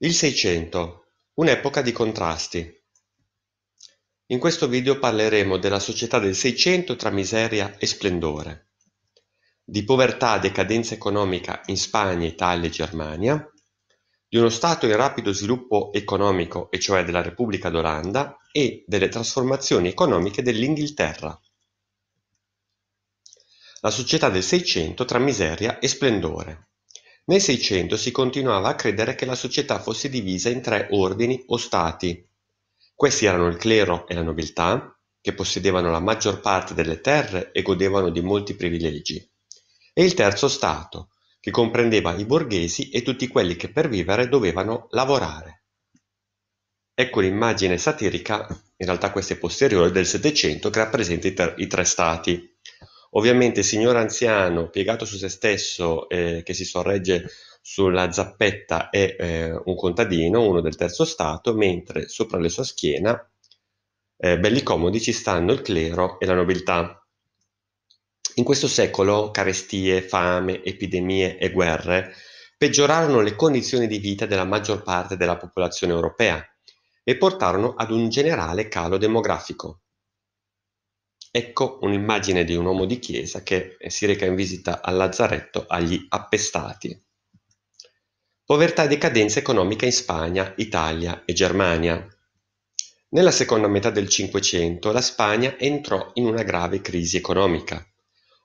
Il Seicento, un'epoca di contrasti. In questo video parleremo della società del Seicento tra miseria e splendore, di povertà e decadenza economica in Spagna, Italia e Germania, di uno Stato in rapido sviluppo economico, e cioè della Repubblica d'Olanda, e delle trasformazioni economiche dell'Inghilterra. La società del Seicento tra miseria e splendore. Nel Seicento si continuava a credere che la società fosse divisa in tre ordini o stati. Questi erano il clero e la nobiltà, che possedevano la maggior parte delle terre e godevano di molti privilegi, e il terzo stato, che comprendeva i borghesi e tutti quelli che per vivere dovevano lavorare. Ecco l'immagine satirica, in realtà questa è posteriore, del Settecento che rappresenta i, ter- i tre stati. Ovviamente il signore anziano piegato su se stesso eh, che si sorregge sulla zappetta è eh, un contadino, uno del terzo stato, mentre sopra la sua schiena, eh, belli comodi, ci stanno il clero e la nobiltà. In questo secolo carestie, fame, epidemie e guerre peggiorarono le condizioni di vita della maggior parte della popolazione europea e portarono ad un generale calo demografico. Ecco un'immagine di un uomo di chiesa che eh, si reca in visita al lazzaretto agli appestati. Povertà e decadenza economica in Spagna, Italia e Germania. Nella seconda metà del Cinquecento la Spagna entrò in una grave crisi economica.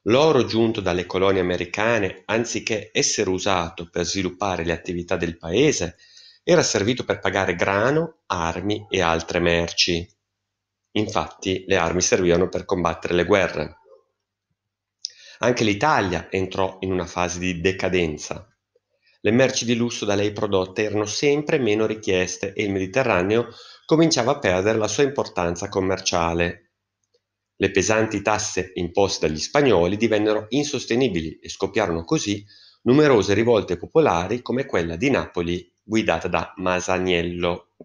L'oro giunto dalle colonie americane, anziché essere usato per sviluppare le attività del paese, era servito per pagare grano, armi e altre merci. Infatti le armi servivano per combattere le guerre. Anche l'Italia entrò in una fase di decadenza. Le merci di lusso da lei prodotte erano sempre meno richieste e il Mediterraneo cominciava a perdere la sua importanza commerciale. Le pesanti tasse imposte dagli spagnoli divennero insostenibili e scoppiarono così numerose rivolte popolari come quella di Napoli guidata da Masaniello.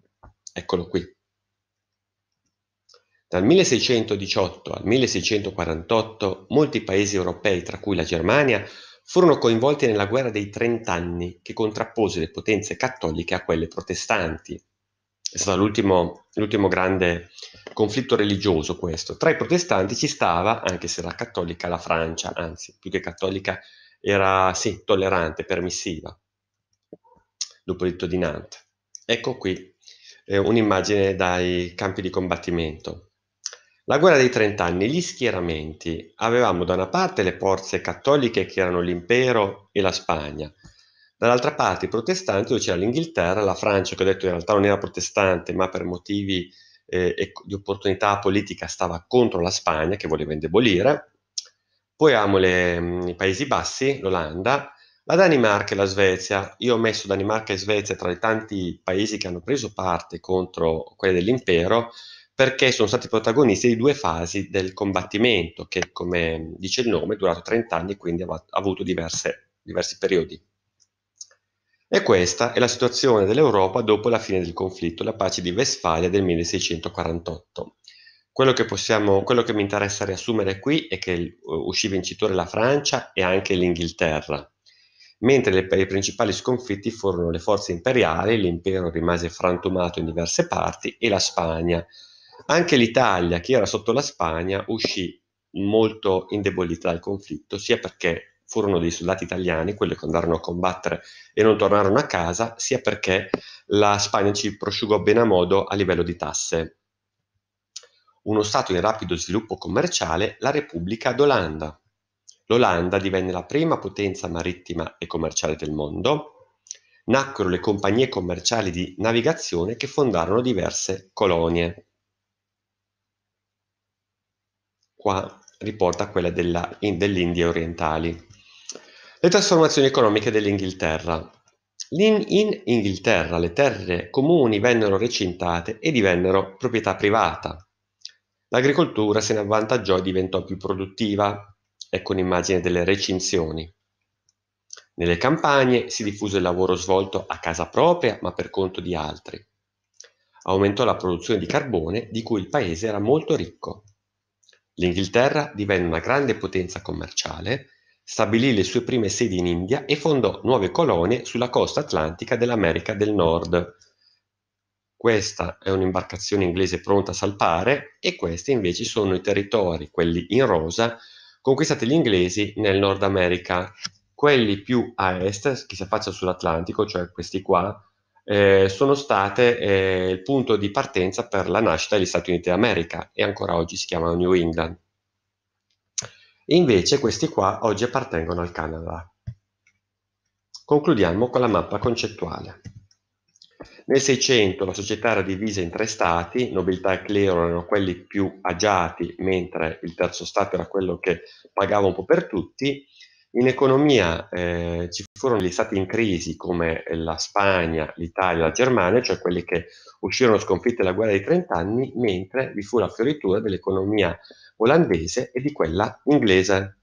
Eccolo qui. Dal 1618 al 1648 molti paesi europei, tra cui la Germania, furono coinvolti nella guerra dei Trent'anni che contrappose le potenze cattoliche a quelle protestanti. È stato l'ultimo, l'ultimo grande conflitto religioso questo. Tra i protestanti ci stava, anche se era cattolica, la Francia, anzi più che cattolica era sì, tollerante, permissiva, dopo il ditto di Nantes. Ecco qui eh, un'immagine dai campi di combattimento. La guerra dei trent'anni, gli schieramenti. Avevamo da una parte le forze cattoliche che erano l'impero e la Spagna, dall'altra parte i protestanti dove c'era l'Inghilterra, la Francia che ho detto in realtà non era protestante ma per motivi eh, di opportunità politica stava contro la Spagna che voleva indebolire, poi avevamo le, mm, i Paesi Bassi, l'Olanda, la Danimarca e la Svezia. Io ho messo Danimarca e Svezia tra i tanti paesi che hanno preso parte contro quelli dell'impero perché sono stati protagonisti di due fasi del combattimento che, come dice il nome, è durato 30 anni e quindi ha avuto diverse, diversi periodi. E questa è la situazione dell'Europa dopo la fine del conflitto, la pace di Westfalia del 1648. Quello che, possiamo, quello che mi interessa riassumere qui è che eh, uscì vincitore la Francia e anche l'Inghilterra, mentre le, i principali sconfitti furono le forze imperiali, l'impero rimase frantumato in diverse parti e la Spagna, anche l'Italia, che era sotto la Spagna, uscì molto indebolita dal conflitto, sia perché furono dei soldati italiani quelli che andarono a combattere e non tornarono a casa, sia perché la Spagna ci prosciugò bene a modo a livello di tasse. Uno Stato in rapido sviluppo commerciale, la Repubblica d'Olanda. L'Olanda divenne la prima potenza marittima e commerciale del mondo, nacquero le compagnie commerciali di navigazione che fondarono diverse colonie. qua riporta quella della, in, dell'India orientali. Le trasformazioni economiche dell'Inghilterra. In, in Inghilterra le terre comuni vennero recintate e divennero proprietà privata. L'agricoltura se ne avvantaggiò e diventò più produttiva, ecco un'immagine delle recinzioni. Nelle campagne si diffuse il lavoro svolto a casa propria ma per conto di altri. Aumentò la produzione di carbone di cui il paese era molto ricco. L'Inghilterra divenne una grande potenza commerciale, stabilì le sue prime sedi in India e fondò nuove colonie sulla costa atlantica dell'America del Nord. Questa è un'imbarcazione inglese pronta a salpare e questi invece sono i territori, quelli in rosa, conquistati gli inglesi nel Nord America. Quelli più a est, che si affacciano sull'Atlantico, cioè questi qua, eh, sono state eh, il punto di partenza per la nascita degli Stati Uniti d'America e ancora oggi si chiamano New England. invece questi qua oggi appartengono al Canada. Concludiamo con la mappa concettuale. Nel 600 la società era divisa in tre stati, nobiltà e clero erano quelli più agiati, mentre il terzo stato era quello che pagava un po' per tutti, in economia eh, ci furono gli stati in crisi come la Spagna, l'Italia, la Germania, cioè quelli che uscirono sconfitti dalla guerra dei trent'anni, mentre vi fu la fioritura dell'economia olandese e di quella inglese.